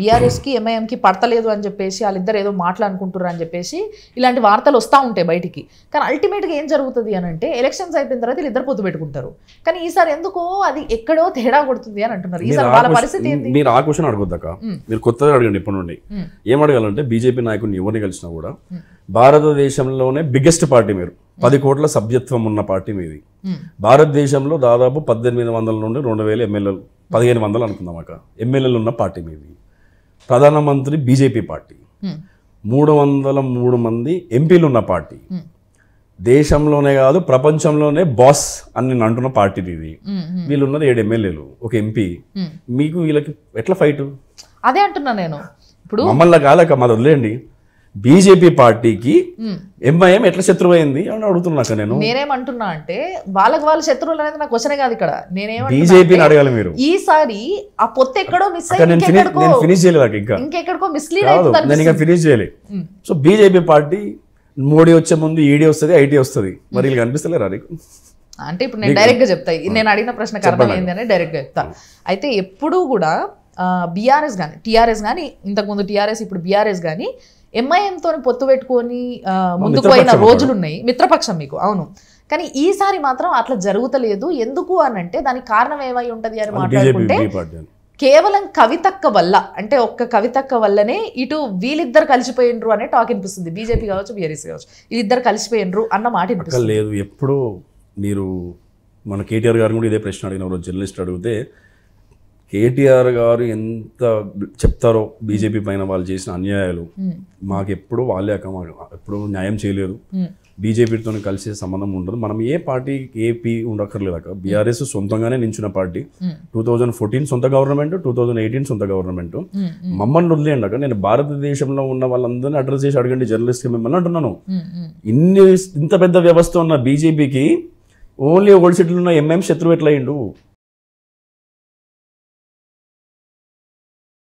బీఆర్ఎస్కి ఎంఐఎంకి పడతలేదు అని చెప్పేసి వాళ్ళిద్దరు ఏదో మాట్లాడుకుంటున్నారు అని చెప్పేసి ఇలాంటి వార్తలు వస్తూ ఉంటాయి బయటికి కానీ అల్టిమేట్గా ఏం జరుగుతుంది అని అంటే ఎలక్షన్స్ అయిపోయిన తర్వాత ఇద్దరు పొత్తు పెట్టుకుంటారు కానీ ఈసారి ఎందుకో అది ఎక్కడో తేడా కొడుతుంది అని అంటున్నారు ఈసారి వాళ్ళ పరిస్థితి మీరు ఆ క్వశ్చన్ అడగొద్దాక మీరు కొత్తగా అడగండి ఇప్పటి నుండి ఏం అడగాలంటే బీజేపీ నాయకుడిని ఎవరిని కలిసినా కూడా భారతదేశంలోనే బిగ్గెస్ట్ పార్టీ మీరు పది కోట్ల సభ్యత్వం ఉన్న పార్టీ మీది భారతదేశంలో దాదాపు పద్దెనిమిది వందల నుండి రెండు వేల ఎమ్మెల్యేలు పదిహేను వందలు అనుకుందాం అక్క ఎమ్మెల్యేలు ఉన్న పార్టీ మీది ప్రధానమంత్రి బీజేపీ పార్టీ మూడు వందల మూడు మంది ఎంపీలు ఉన్న పార్టీ దేశంలోనే కాదు ప్రపంచంలోనే బాస్ అని నేను అంటున్న పార్టీ ఇది వీళ్ళున్నది ఏడు ఎమ్మెల్యేలు ఒక ఎంపీ మీకు వీళ్ళకి ఎట్లా ఫైట్ అదే అంటున్నా నేను ఇప్పుడు మమ్మల్ని కాలేక మాది వదిలేయండి బీజేపీ పార్టీకి ఎంఐఎం ఎట్లా శత్రువు అయింది అని అడుగుతున్నా నేను నేనేమంటున్నా అంటే వాళ్ళకి వాళ్ళ శత్రువులు అనేది నాకు క్వశ్చనే కాదు ఇక్కడ నేనేం బీజేపీని అడగాలి మీరు ఈసారి ఆ పొత్తు ఎక్కడో మిస్ ఫినిష్ చేయలేదు ఇంకా ఇంకెక్కడికో మిస్లీడ్ నేను ఇంకా ఫినిష్ చేయలేదు సో బీజేపీ పార్టీ మోడీ వచ్చే ముందు ఈడీ వస్తుంది ఐటీ వస్తుంది మరి వీళ్ళు కనిపిస్తలేరు అది అంటే ఇప్పుడు నేను డైరెక్ట్గా చెప్తాయి నేను అడిగిన ప్రశ్న కారణం డైరెక్ట్ గా చెప్తా అయితే ఎప్పుడూ కూడా బీఆర్ఎస్ కానీ టీఆర్ఎస్ కానీ ఇంతకుముందు టీఆర్ఎస్ ఇప్పుడు బీఆర్ఎస్ కానీ ఎంఐఎంతో పొత్తు పెట్టుకొని ముందుకు పోయిన రోజులున్నాయి మిత్రపక్షం మీకు అవును కానీ ఈసారి మాత్రం అట్లా జరుగుతలేదు ఎందుకు అని అంటే దానికి కారణం ఏమై ఉంటుంది అని మాట్లాడుకుంటే కేవలం కవితక్క వల్ల అంటే ఒక్క కవితక్క వల్లనే ఇటు వీళ్ళిద్దరు కలిసిపోయినరు అనే టాక్ వినిపిస్తుంది బీజేపీ కావచ్చు బీఆర్ఎస్ కావచ్చు వీళ్ళిద్దరు కలిసిపోయినరు అన్న మాట లేదు ఎప్పుడు మీరు మన కేటీఆర్ గారు కూడా ఇదే ప్రశ్న అడిగిన రోజు జర్నలిస్ట్ అడిగితే కేటీఆర్ గారు ఎంత చెప్తారో బీజేపీ పైన వాళ్ళు చేసిన అన్యాయాలు మాకెప్పుడు వాళ్ళే అక్క ఎప్పుడు న్యాయం చేయలేదు బీజేపీతో కలిసే సంబంధం ఉండదు మనం ఏ పార్టీ ఏపీ ఉండక్కర్లేదు అక్క బీఆర్ఎస్ సొంతంగానే నించిన పార్టీ టూ థౌజండ్ ఫోర్టీన్ సొంత గవర్నమెంట్ టూ థౌజండ్ ఎయిటీన్ సొంత గవర్నమెంట్ మమ్మల్ని వదిలేయండి అక్క నేను భారతదేశంలో ఉన్న వాళ్ళందరినీ అడ్రస్ చేసి అడగండి జర్నలిస్ట్కి మిమ్మల్ని అంటున్నాను ఇన్ని ఇంత పెద్ద వ్యవస్థ ఉన్న బీజేపీకి ఓన్లీ ఓల్డ్ సిటీలో ఉన్న ఎంఎం శత్రువు ఎట్లయిండు